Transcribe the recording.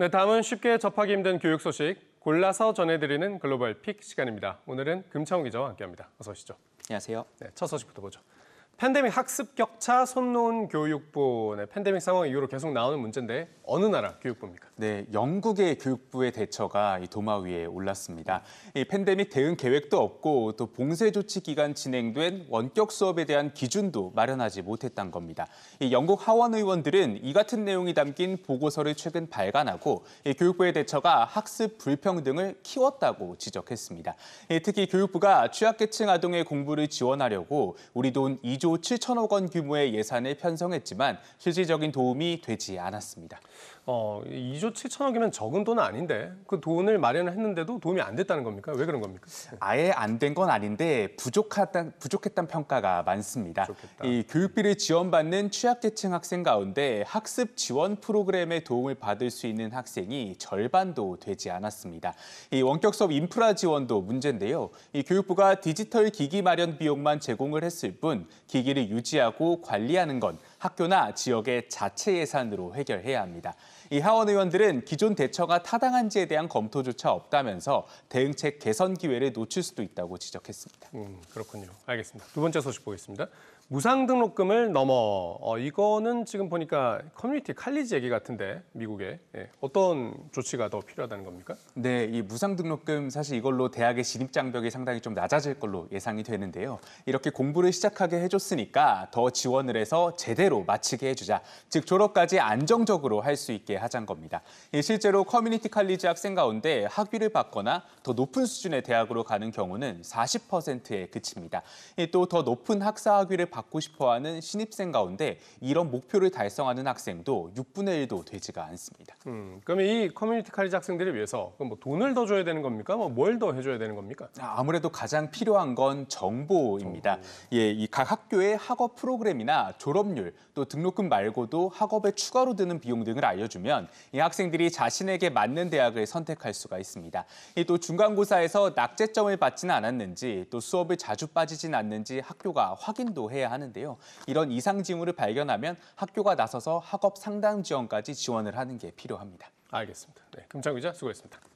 네, 다음은 쉽게 접하기 힘든 교육 소식 골라서 전해드리는 글로벌 픽 시간입니다. 오늘은 금창욱 기자와 함께합니다. 어서 오시죠. 안녕하세요. 네, 첫 소식부터 보죠. 팬데믹 학습 격차 손놓은 교육부 네, 팬데믹 상황 이후로 계속 나오는 문제인데 어느 나라 교육부입니까? 네, 영국의 교육부의 대처가 이 도마 위에 올랐습니다. 이 팬데믹 대응 계획도 없고 또 봉쇄 조치 기간 진행된 원격 수업에 대한 기준도 마련하지 못했던 겁니다. 이 영국 하원 의원들은 이 같은 내용이 담긴 보고서를 최근 발간하고 이 교육부의 대처가 학습 불평등을 키웠다고 지적했습니다. 이 특히 교육부가 취약계층 아동의 공부를 지원하려고 우리 돈 2조 1조 7천억 원 규모의 예산을 편성했지만 실질적인 도움이 되지 않았습니다. 어, 2조 7천억이면 적은 돈은 아닌데 그 돈을 마련 했는데도 도움이 안 됐다는 겁니까? 왜 그런 겁니까? 아예 안 된 건 아닌데 부족하다 부족했던 평가가 많습니다. 부족했다. 이 교육비를 지원받는 취약계층 학생 가운데 학습 지원 프로그램의 도움을 받을 수 있는 학생이 절반도 되지 않았습니다. 이 원격 수업 인프라 지원도 문제인데요. 이 교육부가 디지털 기기 마련 비용만 제공을 했을 뿐 기, 기기를 유지하고 관리하는 건 학교나 지역의 자체 예산으로 해결해야 합니다. 이 하원 의원들은 기존 대처가 타당한지에 대한 검토조차 없다면서 대응책 개선 기회를 놓칠 수도 있다고 지적했습니다. 음, 그렇군요. 알겠습니다. 두 번째 소식 보겠습니다. 무상 등록금을 넘어 어, 이거는 지금 보니까 커뮤니티 칼리지 얘기 같은데 미국에 예, 어떤 조치가 더 필요하다는 겁니까? 네, 이 무상 등록금 사실 이걸로 대학의 진입 장벽이 상당히 좀 낮아질 걸로 예상이 되는데요. 이렇게 공부를 시작하게 해줬으니까 더 지원을 해서 제대로 제대로 마치게 해주자. 즉 졸업까지 안정적으로 할 수 있게 하자는 겁니다. 예, 실제로 커뮤니티 칼리지 학생 가운데 학위를 받거나 더 높은 수준의 대학으로 가는 경우는 40%에 그칩니다. 예, 또더 높은 학사 학위를 받고 싶어하는 신입생 가운데 이런 목표를 달성하는 학생도 6분의 1도 되지가 않습니다. 음, 그럼 이 커뮤니티 칼리지 학생들을 위해서 뭐 돈을 더 줘야 되는 겁니까? 뭐 뭘 더 해줘야 되는 겁니까? 아, 아무래도 가장 필요한 건 정보입니다. 예, 이 각 학교의 학업 프로그램이나 졸업률 또 등록금 말고도 학업에 추가로 드는 비용 등을 알려주면 이 학생들이 자신에게 맞는 대학을 선택할 수가 있습니다. 또 중간고사에서 낙제점을 받지는 않았는지 또 수업을 자주 빠지진 않는지 학교가 확인도 해야 하는데요. 이런 이상 징후를 발견하면 학교가 나서서 학업 상담 지원까지 지원을 하는 게 필요합니다. 알겠습니다. 네, 금창 기자 수고했습니다.